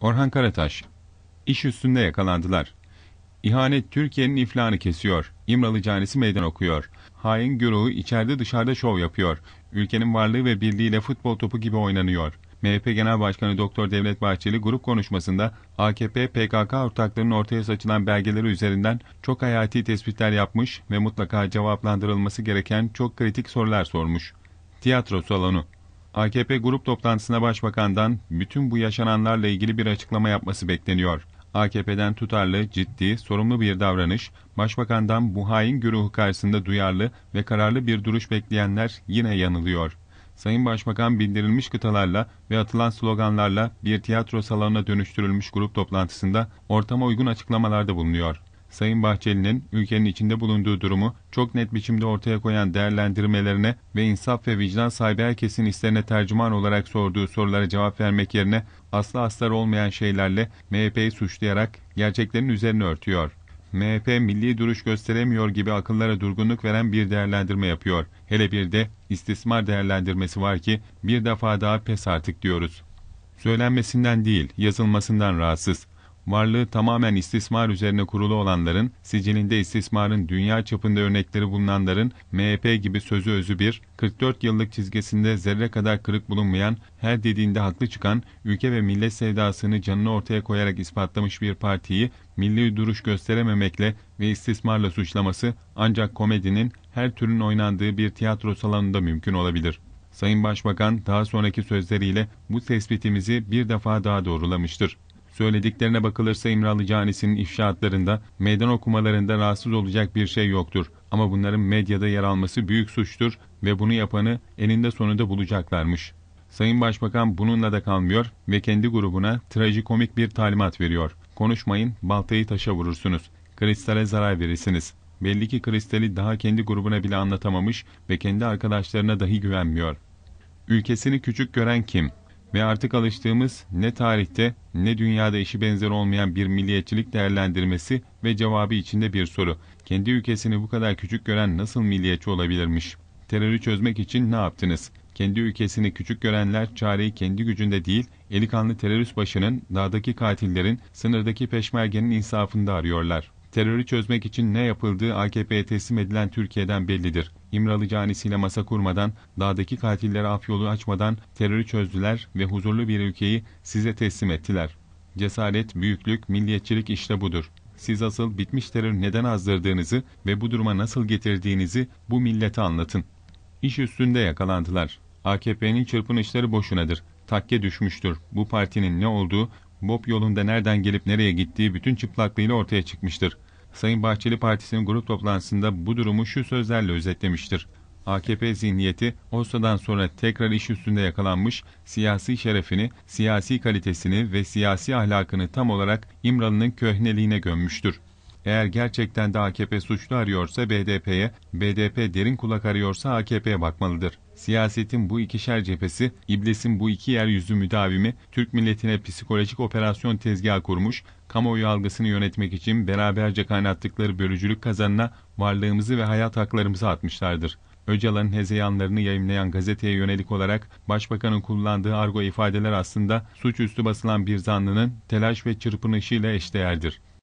Orhan Karataş, iş üstünde yakalandılar. İhanet Türkiye'nin iflahını kesiyor. İmralı canisi meydan okuyor. Hain güruhu içeride dışarıda şov yapıyor. Ülkenin varlığı ve birliğiyle futbol topu gibi oynanıyor. MHP Genel Başkanı Doktor Devlet Bahçeli grup konuşmasında AKP PKK ortaklarının ortaya saçılan belgeleri üzerinden çok hayati tespitler yapmış ve mutlaka cevaplandırılması gereken çok kritik sorular sormuş. Tiyatro salonu AKP grup toplantısına başbakandan bütün bu yaşananlarla ilgili bir açıklama yapması bekleniyor. AKP'den tutarlı, ciddi, sorumlu bir davranış, başbakandan bu hain güruhu karşısında duyarlı ve kararlı bir duruş bekleyenler yine yanılıyor. Sayın Başbakan bildirilmiş kıtalarla ve atılan sloganlarla bir tiyatro salonuna dönüştürülmüş grup toplantısında ortama uygun açıklamalarda bulunuyor. Sayın Bahçeli'nin ülkenin içinde bulunduğu durumu çok net biçimde ortaya koyan değerlendirmelerine ve insaf ve vicdan sahibi herkesin hislerine tercüman olarak sorduğu sorulara cevap vermek yerine asla aslar olmayan şeylerle MHP'yi suçlayarak gerçeklerin üzerine örtüyor. MHP milli duruş gösteremiyor gibi akıllara durgunluk veren bir değerlendirme yapıyor. Hele bir de istismar değerlendirmesi var ki bir defa daha pes artık diyoruz. Söylenmesinden değil, yazılmasından rahatsız varlığı tamamen istismar üzerine kurulu olanların, sicilinde istismarın dünya çapında örnekleri bulunanların, MHP gibi sözü özü bir, 44 yıllık çizgesinde zerre kadar kırık bulunmayan, her dediğinde haklı çıkan, ülke ve millet sevdasını canını ortaya koyarak ispatlamış bir partiyi, milli duruş gösterememekle ve istismarla suçlaması ancak komedinin her türün oynandığı bir tiyatro salonunda mümkün olabilir. Sayın Başbakan daha sonraki sözleriyle bu tespitimizi bir defa daha doğrulamıştır. Söylediklerine bakılırsa İmralı Canisi'nin ifşaatlarında, meydan okumalarında rahatsız olacak bir şey yoktur. Ama bunların medyada yer alması büyük suçtur ve bunu yapanı eninde sonunda bulacaklarmış. Sayın Başbakan bununla da kalmıyor ve kendi grubuna trajikomik bir talimat veriyor. Konuşmayın, baltayı taşa vurursunuz. Kristale zarar verirsiniz. Belli ki Kristal'i daha kendi grubuna bile anlatamamış ve kendi arkadaşlarına dahi güvenmiyor. Ülkesini küçük gören kim? ve artık alıştığımız ne tarihte ne dünyada eşi benzer olmayan bir milliyetçilik değerlendirmesi ve cevabı içinde bir soru. Kendi ülkesini bu kadar küçük gören nasıl milliyetçi olabilirmiş? Terörü çözmek için ne yaptınız? Kendi ülkesini küçük görenler çareyi kendi gücünde değil, eli kanlı terörist başının, dağdaki katillerin, sınırdaki peşmergenin insafında arıyorlar. Terörü çözmek için ne yapıldığı AKP'ye teslim edilen Türkiye'den bellidir. İmralı canisiyle masa kurmadan, dağdaki katillere af yolu açmadan terörü çözdüler ve huzurlu bir ülkeyi size teslim ettiler. Cesaret, büyüklük, milliyetçilik işte budur. Siz asıl bitmiş terör neden azdırdığınızı ve bu duruma nasıl getirdiğinizi bu millete anlatın. İş üstünde yakalandılar. AKP'nin çırpınışları boşunadır. Takke düşmüştür. Bu partinin ne olduğu, BOP yolunda nereden gelip nereye gittiği bütün çıplaklığıyla ortaya çıkmıştır. Sayın Bahçeli Partisi'nin grup toplantısında bu durumu şu sözlerle özetlemiştir. AKP zihniyeti Oslo'dan sonra tekrar iş üstünde yakalanmış, siyasi şerefini, siyasi kalitesini ve siyasi ahlakını tam olarak İmralı'nın köhneliğine gömmüştür. Eğer gerçekten de AKP suçlu arıyorsa BDP'ye, BDP derin kulak arıyorsa AKP'ye bakmalıdır. Siyasetin bu ikişer cephesi, iblisin bu iki yeryüzü müdavimi, Türk milletine psikolojik operasyon tezgahı kurmuş, kamuoyu algısını yönetmek için beraberce kaynattıkları bölücülük kazanına varlığımızı ve hayat haklarımızı atmışlardır. Öcalan'ın hezeyanlarını yayınlayan gazeteye yönelik olarak başbakanın kullandığı argo ifadeler aslında suçüstü basılan bir zanlının telaş ve çırpınışıyla eşdeğerdir.